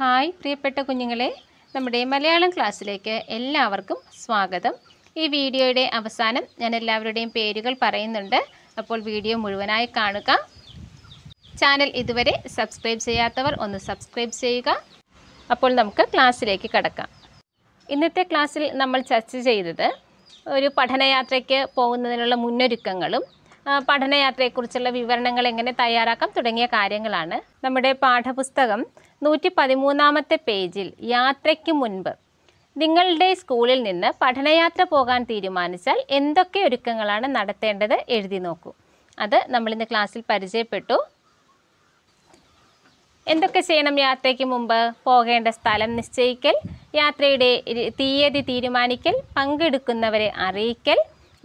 hi പ്രിയപ്പെട്ട കുഞ്ഞുങ്ങളെ നമ്മുടെ മലയാളം ക്ലാസ്സിലേക്ക് എല്ലാവർക്കും സ്വാഗതം ഈ വീഡിയോയുടെ അവസാനം ഞാൻ എല്ലാവരുടെയും പേരുകൾ പറയുന്നുണ്ട് അപ്പോൾ വീഡിയോ മുഴുവനായി കാണുക ചാനൽ ഇതുവരെ സബ്സ്ക്രൈബ് ചെയ്യാത്തവർ ഒന്ന് സബ്സ്ക്രൈബ് ചെയ്യുക അപ്പോൾ നമുക്ക് ക്ലാസ്സിലേക്ക് കടക്കാം ഇന്നത്തെ ക്ലാസ്സിൽ നമ്മൾ ചർച്ച ചെയ്തത് ഒരു പഠനയാത്രയ്ക്ക് പോകുന്നതിനുള്ള മുന്നൊരുക്കങ്ങളും പഠനയാത്രയെക്കുറിച്ചുള്ള വിവരണങ്ങൾ എങ്ങനെ തയ്യാറാക്കാം തുടങ്ങിയ കാര്യങ്ങളാണ് നമ്മുടെ പാഠപുസ്തകം നൂറ്റി പതിമൂന്നാമത്തെ പേജിൽ യാത്രയ്ക്ക് മുൻപ് നിങ്ങളുടെ സ്കൂളിൽ നിന്ന് പഠനയാത്ര പോകാൻ തീരുമാനിച്ചാൽ എന്തൊക്കെ ഒരുക്കങ്ങളാണ് നടത്തേണ്ടത് എഴുതി നോക്കൂ അത് നമ്മളിന്ന് ക്ലാസ്സിൽ പരിചയപ്പെട്ടു എന്തൊക്കെ ചെയ്യണം യാത്രയ്ക്ക് മുമ്പ് പോകേണ്ട സ്ഥലം നിശ്ചയിക്കൽ യാത്രയുടെ തീയതി തീരുമാനിക്കൽ പങ്കെടുക്കുന്നവരെ അറിയിക്കൽ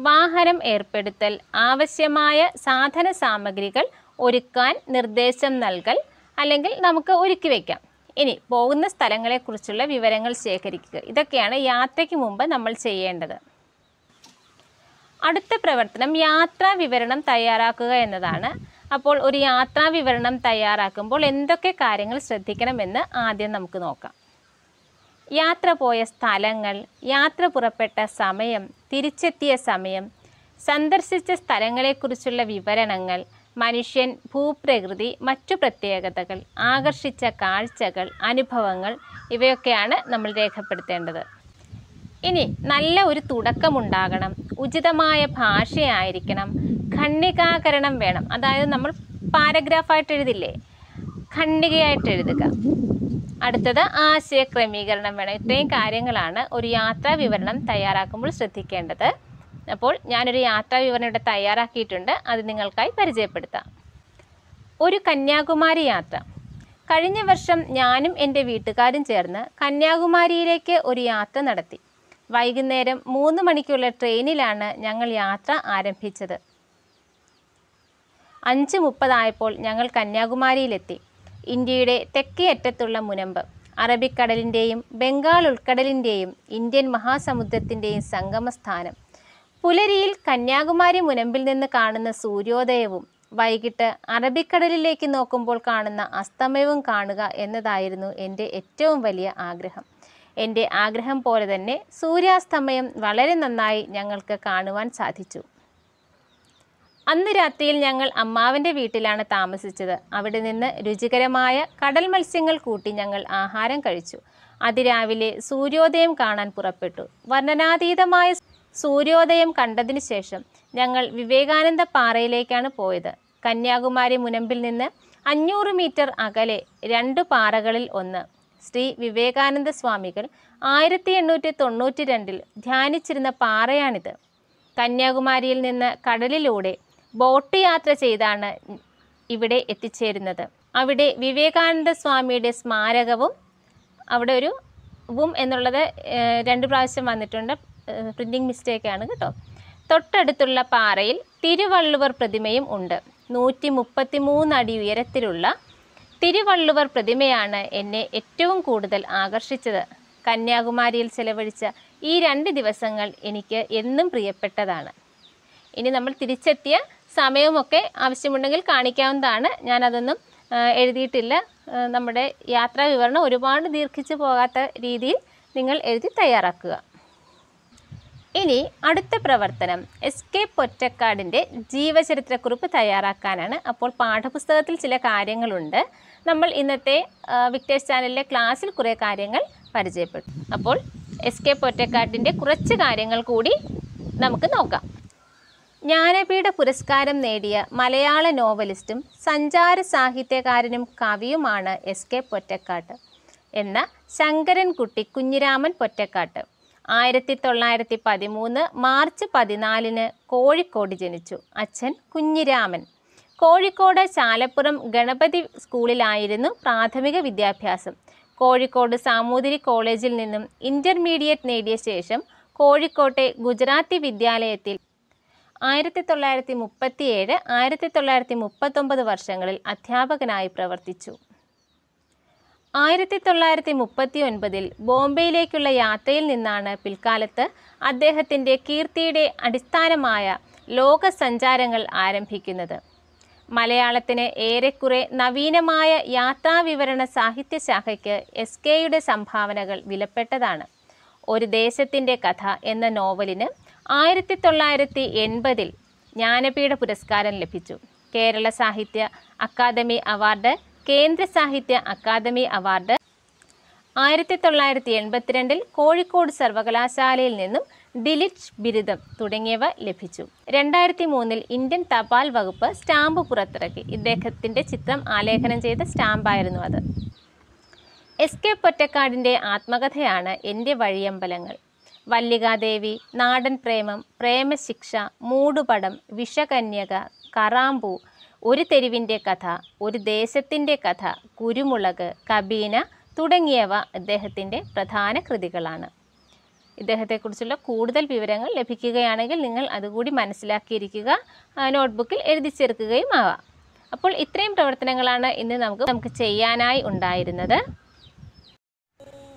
വാഹനം ഏർപ്പെടുത്തൽ ആവശ്യമായ സാധന സാമഗ്രികൾ ഒരുക്കാൻ നിർദ്ദേശം നൽകൽ അല്ലെങ്കിൽ നമുക്ക് ഒരുക്കി വയ്ക്കാം ഇനി പോകുന്ന സ്ഥലങ്ങളെക്കുറിച്ചുള്ള വിവരങ്ങൾ ശേഖരിക്കുക ഇതൊക്കെയാണ് യാത്രയ്ക്ക് മുമ്പ് നമ്മൾ ചെയ്യേണ്ടത് അടുത്ത പ്രവർത്തനം യാത്രാ വിവരണം തയ്യാറാക്കുക എന്നതാണ് അപ്പോൾ ഒരു യാത്രാ വിവരണം തയ്യാറാക്കുമ്പോൾ എന്തൊക്കെ കാര്യങ്ങൾ ശ്രദ്ധിക്കണമെന്ന് ആദ്യം നമുക്ക് നോക്കാം യാത്ര പോയ സ്ഥലങ്ങൾ യാത്ര പുറപ്പെട്ട സമയം തിരിച്ചെത്തിയ സമയം സന്ദർശിച്ച സ്ഥലങ്ങളെക്കുറിച്ചുള്ള വിവരണങ്ങൾ മനുഷ്യൻ ഭൂപ്രകൃതി മറ്റു പ്രത്യേകതകൾ ആകർഷിച്ച കാഴ്ചകൾ അനുഭവങ്ങൾ ഇവയൊക്കെയാണ് നമ്മൾ രേഖപ്പെടുത്തേണ്ടത് ഇനി നല്ല ഒരു തുടക്കമുണ്ടാകണം ഉചിതമായ ഭാഷയായിരിക്കണം ഖണ്ഡികാകരണം വേണം അതായത് നമ്മൾ പാരഗ്രാഫായിട്ട് എഴുതില്ലേ ഖണ്ഡികയായിട്ട് എഴുതുക അടുത്തത് ആശയ ക്രമീകരണം വേണം ഇത്രയും കാര്യങ്ങളാണ് ഒരു യാത്രാ വിവരണം തയ്യാറാക്കുമ്പോൾ ശ്രദ്ധിക്കേണ്ടത് അപ്പോൾ ഞാനൊരു യാത്രാ വിവരണം ഇവിടെ തയ്യാറാക്കിയിട്ടുണ്ട് അത് നിങ്ങൾക്കായി പരിചയപ്പെടുത്താം ഒരു കന്യാകുമാരി യാത്ര കഴിഞ്ഞ വർഷം ഞാനും എൻ്റെ വീട്ടുകാരും ചേർന്ന് കന്യാകുമാരിയിലേക്ക് ഒരു യാത്ര നടത്തി വൈകുന്നേരം മൂന്ന് മണിക്കുള്ള ട്രെയിനിലാണ് ഞങ്ങൾ യാത്ര ആരംഭിച്ചത് അഞ്ച് മുപ്പതായപ്പോൾ ഞങ്ങൾ കന്യാകുമാരിയിലെത്തി ഇന്ത്യയുടെ തെക്കേ അറ്റത്തുള്ള മുനമ്പ് അറബിക്കടലിൻ്റെയും ബംഗാൾ ഉൾക്കടലിൻ്റെയും ഇന്ത്യൻ മഹാസമുദ്രത്തിൻ്റെയും സംഗമസ്ഥാനം പുലരിയിൽ കന്യാകുമാരി മുനമ്പിൽ നിന്ന് കാണുന്ന സൂര്യോദയവും വൈകിട്ട് അറബിക്കടലിലേക്ക് നോക്കുമ്പോൾ കാണുന്ന അസ്തമയവും കാണുക എന്നതായിരുന്നു എൻ്റെ ഏറ്റവും വലിയ ആഗ്രഹം എൻ്റെ ആഗ്രഹം പോലെ തന്നെ സൂര്യാസ്തമയം വളരെ നന്നായി ഞങ്ങൾക്ക് കാണുവാൻ സാധിച്ചു അന്ന് രാത്രിയിൽ ഞങ്ങൾ അമ്മാവൻ്റെ വീട്ടിലാണ് താമസിച്ചത് അവിടെ നിന്ന് രുചികരമായ കടൽ മത്സ്യങ്ങൾ കൂട്ടി ഞങ്ങൾ ആഹാരം കഴിച്ചു അതിരാവിലെ സൂര്യോദയം കാണാൻ പുറപ്പെട്ടു വർണ്ണനാതീതമായ സൂര്യോദയം കണ്ടതിന് ശേഷം ഞങ്ങൾ വിവേകാനന്ദ പാറയിലേക്കാണ് പോയത് കന്യാകുമാരി മുനമ്പിൽ നിന്ന് അഞ്ഞൂറ് മീറ്റർ അകലെ രണ്ട് പാറകളിൽ ഒന്ന് ശ്രീ വിവേകാനന്ദ സ്വാമികൾ ആയിരത്തി എണ്ണൂറ്റി തൊണ്ണൂറ്റി രണ്ടിൽ ധ്യാനിച്ചിരുന്ന പാറയാണിത് കന്യാകുമാരിയിൽ നിന്ന് കടലിലൂടെ ബോട്ട് യാത്ര ചെയ്താണ് ഇവിടെ എത്തിച്ചേരുന്നത് അവിടെ വിവേകാനന്ദ സ്വാമിയുടെ സ്മാരകവും അവിടെ ഒരു വും എന്നുള്ളത് രണ്ട് പ്രാവശ്യം വന്നിട്ടുണ്ട് പ്രിൻറ്റിങ് മിസ്റ്റേക്കാണ് കേട്ടോ തൊട്ടടുത്തുള്ള പാറയിൽ തിരുവള്ളുവർ പ്രതിമയും ഉണ്ട് നൂറ്റി മുപ്പത്തി അടി ഉയരത്തിലുള്ള തിരുവള്ളുവർ പ്രതിമയാണ് എന്നെ ഏറ്റവും കൂടുതൽ ആകർഷിച്ചത് കന്യാകുമാരിയിൽ ചെലവഴിച്ച ഈ രണ്ട് ദിവസങ്ങൾ എനിക്ക് എന്നും പ്രിയപ്പെട്ടതാണ് ഇനി നമ്മൾ തിരിച്ചെത്തിയ സമയമൊക്കെ ആവശ്യമുണ്ടെങ്കിൽ കാണിക്കാവുന്നതാണ് ഞാനതൊന്നും എഴുതിയിട്ടില്ല നമ്മുടെ യാത്രാ വിവരണം ഒരുപാട് ദീർഘിച്ചു പോകാത്ത രീതിയിൽ നിങ്ങൾ എഴുതി തയ്യാറാക്കുക ഇനി അടുത്ത പ്രവർത്തനം എസ് കെ പൊറ്റക്കാടിൻ്റെ ജീവചരിത്രക്കുറിപ്പ് തയ്യാറാക്കാനാണ് അപ്പോൾ പാഠപുസ്തകത്തിൽ ചില കാര്യങ്ങളുണ്ട് നമ്മൾ ഇന്നത്തെ വിക്ടേഴ്സ് ചാനലിലെ ക്ലാസ്സിൽ കുറേ കാര്യങ്ങൾ പരിചയപ്പെട്ടു അപ്പോൾ എസ് കെ പൊറ്റക്കാട്ടിൻ്റെ കുറച്ച് കാര്യങ്ങൾ കൂടി നമുക്ക് നോക്കാം ജ്ഞാനപീഠ പുരസ്കാരം നേടിയ മലയാള നോവലിസ്റ്റും സഞ്ചാര സാഹിത്യകാരനും കവിയുമാണ് എസ് കെ പൊറ്റക്കാട്ട് എന്ന ശങ്കരൻകുട്ടി കുഞ്ഞിരാമൻ പൊറ്റക്കാട്ട് ആയിരത്തി തൊള്ളായിരത്തി പതിമൂന്ന് മാർച്ച് പതിനാലിന് കോഴിക്കോട് ജനിച്ചു അച്ഛൻ കുഞ്ഞിരാമൻ കോഴിക്കോട് ചാലപ്പുറം ഗണപതി സ്കൂളിലായിരുന്നു പ്രാഥമിക വിദ്യാഭ്യാസം കോഴിക്കോട് സാമൂതിരി കോളേജിൽ നിന്നും ഇൻ്റർമീഡിയറ്റ് നേടിയ ശേഷം കോഴിക്കോട്ടെ ഗുജറാത്തി വിദ്യാലയത്തിൽ ആയിരത്തി തൊള്ളായിരത്തി മുപ്പത്തിയേഴ് ആയിരത്തി തൊള്ളായിരത്തി മുപ്പത്തൊമ്പത് വർഷങ്ങളിൽ അധ്യാപകനായി പ്രവർത്തിച്ചു ആയിരത്തി തൊള്ളായിരത്തി മുപ്പത്തി ഒൻപതിൽ ബോംബെയിലേക്കുള്ള യാത്രയിൽ നിന്നാണ് പിൽക്കാലത്ത് അദ്ദേഹത്തിൻ്റെ കീർത്തിയുടെ അടിസ്ഥാനമായ ലോക സഞ്ചാരങ്ങൾ ആരംഭിക്കുന്നത് മലയാളത്തിന് ഏറെക്കുറെ നവീനമായ യാത്രാവിവരണ സാഹിത്യശാഖയ്ക്ക് എസ് കെയുടെ സംഭാവനകൾ വിലപ്പെട്ടതാണ് ഒരു ദേശത്തിൻ്റെ കഥ എന്ന നോവലിന് ആയിരത്തി തൊള്ളായിരത്തി എൺപതിൽ ജ്ഞാനപീഠ പുരസ്കാരം ലഭിച്ചു കേരള സാഹിത്യ അക്കാദമി അവാർഡ് കേന്ദ്ര സാഹിത്യ അക്കാദമി അവാർഡ് ആയിരത്തി തൊള്ളായിരത്തി എൺപത്തിരണ്ടിൽ കോഴിക്കോട് സർവകലാശാലയിൽ നിന്നും ഡിലിറ്റ് ബിരുദം തുടങ്ങിയവ ലഭിച്ചു രണ്ടായിരത്തി മൂന്നിൽ ഇന്ത്യൻ തപാൽ വകുപ്പ് സ്റ്റാമ്പ് പുറത്തിറക്കി ഇദ്ദേഹത്തിൻ്റെ ചിത്രം ആലേഖനം ചെയ്ത സ്റ്റാമ്പായിരുന്നു അത് എസ് കെ പൊറ്റക്കാടിൻ്റെ ആത്മകഥയാണ് എൻ്റെ വഴിയമ്പലങ്ങൾ വല്ലികാദേവി നാടൻ പ്രേമം പ്രേമശിക്ഷ മൂടുപടം വിഷകന്യക കറാമ്പൂ ഒരു തെരുവിൻ്റെ കഥ ഒരു ദേശത്തിൻ്റെ കഥ കുരുമുളക് കബീന തുടങ്ങിയവ അദ്ദേഹത്തിൻ്റെ പ്രധാന കൃതികളാണ് ഇദ്ദേഹത്തെക്കുറിച്ചുള്ള കൂടുതൽ വിവരങ്ങൾ ലഭിക്കുകയാണെങ്കിൽ നിങ്ങൾ അതുകൂടി മനസ്സിലാക്കിയിരിക്കുക നോട്ട്ബുക്കിൽ എഴുതി ചേർക്കുകയും ആവാം അപ്പോൾ ഇത്രയും പ്രവർത്തനങ്ങളാണ് ഇന്ന് നമുക്ക് നമുക്ക് ചെയ്യാനായി ഉണ്ടായിരുന്നത്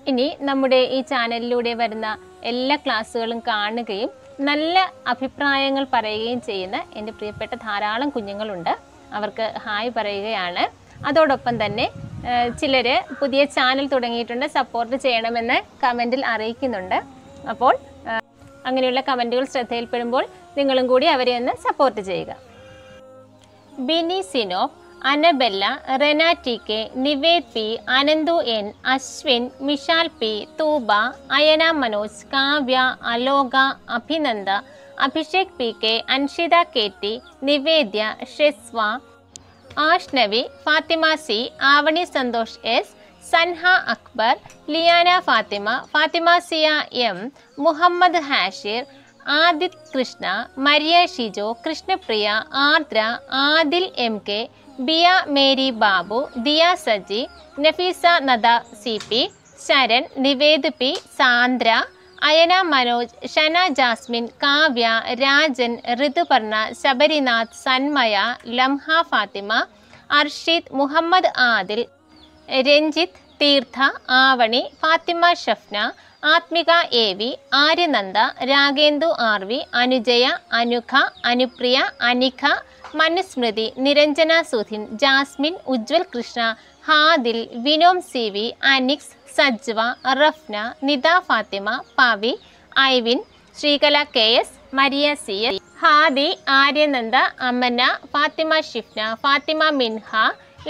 ഇനി നമ്മുടെ ഈ ചാനലിലൂടെ വരുന്ന എല്ലാ ക്ലാസ്സുകളും കാണുകയും നല്ല അഭിപ്രായങ്ങൾ പറയുകയും ചെയ്യുന്ന എൻ്റെ പ്രിയപ്പെട്ട ധാരാളം കുഞ്ഞുങ്ങളുണ്ട് അവർക്ക് ഹായ് പറയുകയാണ് അതോടൊപ്പം തന്നെ ചിലർ പുതിയ ചാനൽ തുടങ്ങിയിട്ടുണ്ട് സപ്പോർട്ട് ചെയ്യണമെന്ന് കമൻറ്റിൽ അറിയിക്കുന്നുണ്ട് അപ്പോൾ അങ്ങനെയുള്ള കമൻറ്റുകൾ ശ്രദ്ധയിൽപ്പെടുമ്പോൾ നിങ്ങളും കൂടി അവരെ ഒന്ന് സപ്പോർട്ട് ചെയ്യുക Bini Sino Anabella Renati K Nived P Ananthu N Aswin Mishal P Thooba Ayana Manoj Kavya Aloka Abhinanda Abhishek P K Anshitha K T Nivedya Sheswa Ashnavi Fathima C Avani Santhosh S Sanha Akbar Liyana Fathima Fathima Siya M Muhammed Hashir Adith Krishna Maria Shijo Krishnapriya Ardra Adil M K Biya Mary Babu Diya Saji Nafeesa Nada C P Sharan Nived P Sandra Ayana Manoj Shana Jasmine Kavya Rajan Rithuparna Sabarinath Sanmaya Lamha Fathima Arshid Muhammed Adil Ranjith Theertha Avani Fathima Shafna Athmika A V Aryananda Ragendu R V Anujaya Anukha Anupriya Anikha Manusmriti Niranjana Sudhin Jasmine Ujwal Krishna Hadil Vinom C V Anix Sajwa Rafna Nitha Fathima Pavi Ivin Sreekala K S Maria C S Hadi Aryananda Amana Fathima Shifna Fathima Minha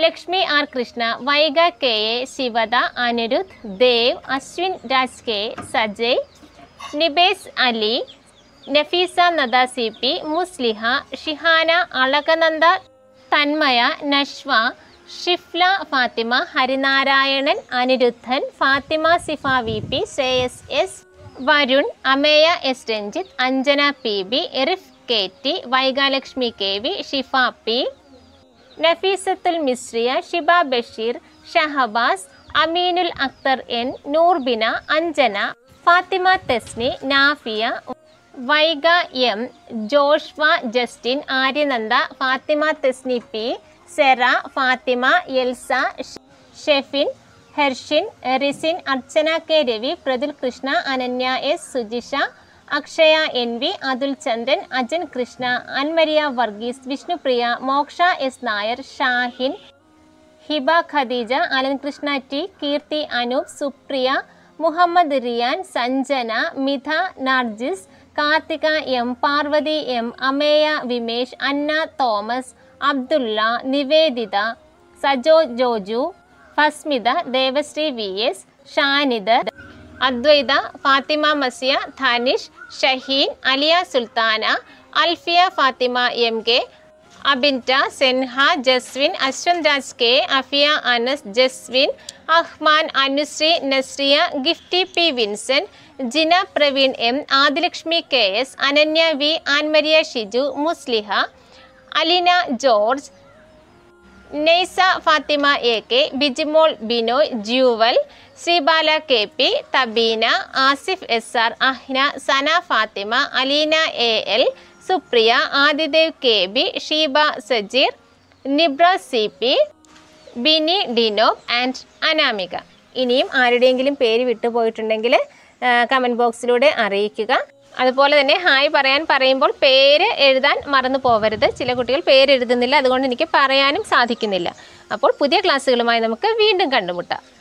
Lakshmi R Krishna Vaiga K A Shivatha Anirudh Dev Aswin Raj K Sajay Nibes Ali Nafeesa Nada C P Musliha Shihana Alakananda Thanmaya Nashwa Shifla Fathima Harinarayanan Aniruddhan Fathima Sifa V P Shreyas S Varun Ameya S Ranjith Anjana P B Erif K T Vaigalakshmi K V Shifa P Nafeesathul Mishriya Shiba Basheer Shahabaz Aminul Akthar N Noorbina Anjana Fathima Thesni Nafiya Vaiga M Joshua Justin Aryananda Fathima Thesni P Sera Fathima Elsa Shefin Hershin Risin Archana K Ravi Prathul Krishna Ananya S Sujisha Akshaya N V Athul Chandran Ajan Krishna Anmariya Varghese Vishnupriya Moksha S Nair Shahin Hiba Khadeeja Alan Krishna T Keerthi Anoop Supriya Muhammed Riyan Sanjana Mitha Narjis Karthika M Parvathy M Ameya Vimesh Anna Thomas Abdulla Niveditha Sajo Joju Fasmitha Devasree V S Shanid Adwaitha Fathima Masiya Dhanish Shaheen Aliya Sulthana Alfiya Fathima M K Abinta Senha Jaswin Aswanth Raj K Afiya Anas Jaswin Ahman Anusree Nazriya Gifty P Vincent Gina Praveen M Adilakshmi K S Ananya V Anmariya Shiju Musliha Alina George Neysa Fathima A K Bijimol Binoy Jewel Sreebala K P Thabeena Asif S R Ahna Sana Fathima Aleena A L Supriya Adidev K B Sheeba Sajeer Nibra C P Bini Dino and Anamika ഇനിയും ആരുടെയെങ്കിലും പേര് വിട്ടുപോയിട്ടുണ്ടെങ്കിൽ comment ബോക്സിലൂടെ അറിയിക്കുക അതുപോലെ തന്നെ hi പറയാൻ പറയുമ്പോൾ പേര് എഴുതാൻ മറന്നു പോവരുത് ചില കുട്ടികൾ പേര് എഴുതുന്നില്ല അതുകൊണ്ട് എനിക്ക് പറയാനും സാധിക്കുന്നില്ല അപ്പോൾ പുതിയ ക്ലാസ്സുകളുമായി നമുക്ക് വീണ്ടും കണ്ടുമുട്ടാം